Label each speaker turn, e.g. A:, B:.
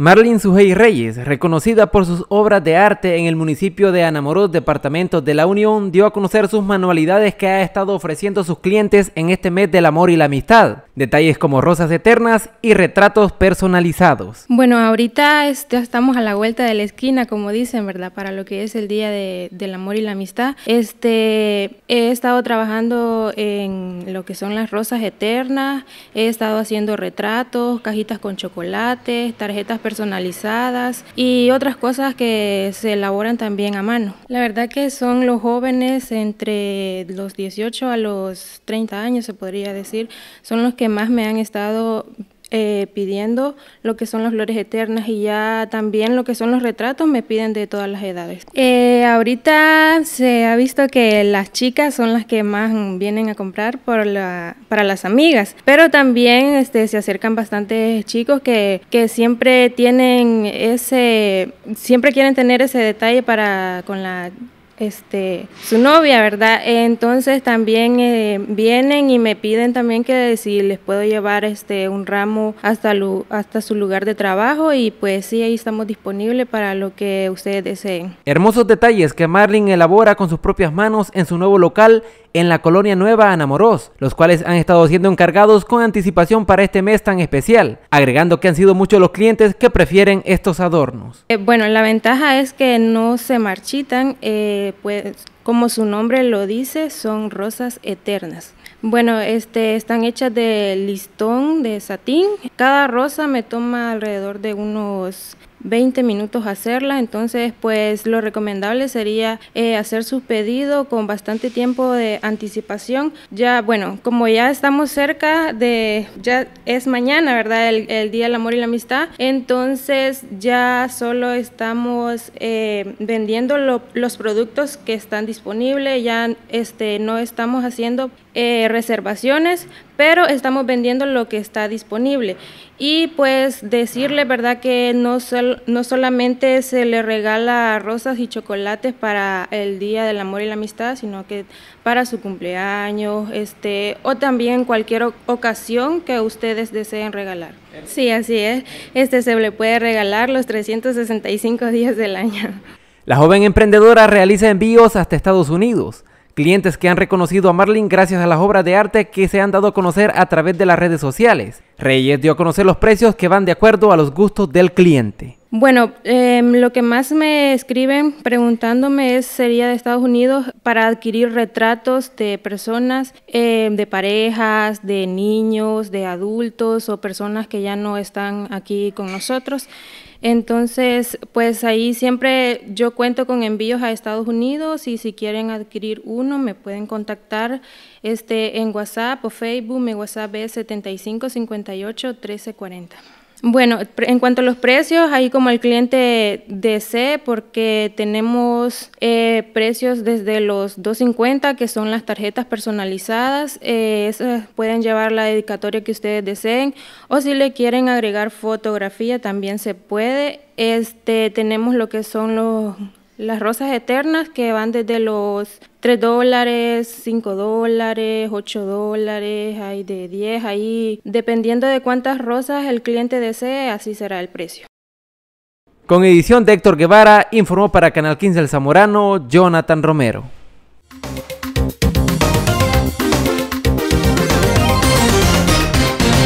A: Marlene Sujei Reyes, reconocida por sus obras de arte en el municipio de Anamorós, departamento de La Unión, dio a conocer sus manualidades que ha estado ofreciendo a sus clientes en este mes del amor y la amistad. Detalles como rosas eternas y retratos personalizados.
B: Bueno, ahorita ya estamos a la vuelta de la esquina, como dicen, ¿verdad? Para lo que es el Día del Amor y la Amistad. Este, he estado trabajando en lo que son las rosas eternas, he estado haciendo retratos, cajitas con chocolates, tarjetas personalizadas personalizadas y otras cosas que se elaboran también a mano. La verdad que son los jóvenes entre los 18 a los 30 años, se podría decir, son los que más me han estado eh, pidiendo lo que son las flores eternas y ya también lo que son los retratos me piden de todas las edades. Eh, ahorita se ha visto que las chicas son las que más vienen a comprar para las amigas, pero también este, se acercan bastantes chicos que, que siempre tienen ese, siempre quieren tener ese detalle para con la este, su novia, ¿verdad? Entonces también eh, vienen y me piden también que si les puedo llevar este, un ramo hasta, lu hasta su lugar de trabajo y pues sí, ahí estamos disponibles para lo que ustedes deseen.
A: Hermosos detalles que Marlin elabora con sus propias manos en su nuevo local en la colonia Nueva Anamorós, los cuales han estado siendo encargados con anticipación para este mes tan especial, agregando que han sido muchos los clientes que prefieren estos adornos.
B: Eh, bueno, la ventaja es que no se marchitan, eh, pues como su nombre lo dice, son rosas eternas. Bueno, este, están hechas de listón, de satín. Cada rosa me toma alrededor de unos 20 minutos hacerla, entonces pues lo recomendable sería eh, hacer su pedido con bastante tiempo de anticipación. Ya, bueno, como ya estamos cerca de, ya es mañana, ¿verdad? El, Día del Amor y la Amistad, entonces ya solo estamos eh, vendiendo los productos que están disponibles, ya este, no estamos haciendo eh, reservaciones, pero estamos vendiendo lo que está disponible. Y pues decirle, ¿verdad?, que no, no solamente se le regala rosas y chocolates para el Día del Amor y la Amistad, sino que para su cumpleaños, este, o también cualquier ocasión que ustedes deseen regalar. Sí, así es. Este se le puede regalar los 365 días del año.
A: La joven emprendedora realiza envíos hasta Estados Unidos clientes que han reconocido a Marlin gracias a las obras de arte que se han dado a conocer a través de las redes sociales. Reyes dio a conocer los precios que van de acuerdo a los gustos del cliente.
B: Bueno, em, lo que más me escriben preguntándome es, sería de Estados Unidos para adquirir retratos de personas, em, de parejas, de niños, de adultos o personas que ya no están aquí con nosotros. Entonces, pues ahí siempre yo cuento con envíos a Estados Unidos y si quieren adquirir uno me pueden contactar este en WhatsApp o Facebook, mi WhatsApp es 7558 1340. Bueno, en cuanto a los precios, ahí como el cliente desee, porque tenemos eh, precios desde los 250, que son las tarjetas personalizadas, eh, esas pueden llevar la dedicatoria que ustedes deseen, o si le quieren agregar fotografía, también se puede. Este, tenemos lo que son los las rosas eternas que van desde los 3 dólares, 5 dólares, 8 dólares, hay de 10, ahí dependiendo de cuántas rosas el cliente desee, así será el precio.
A: Con edición de Héctor Guevara, informó para Canal 15 El Zamorano, Jonathan Romero.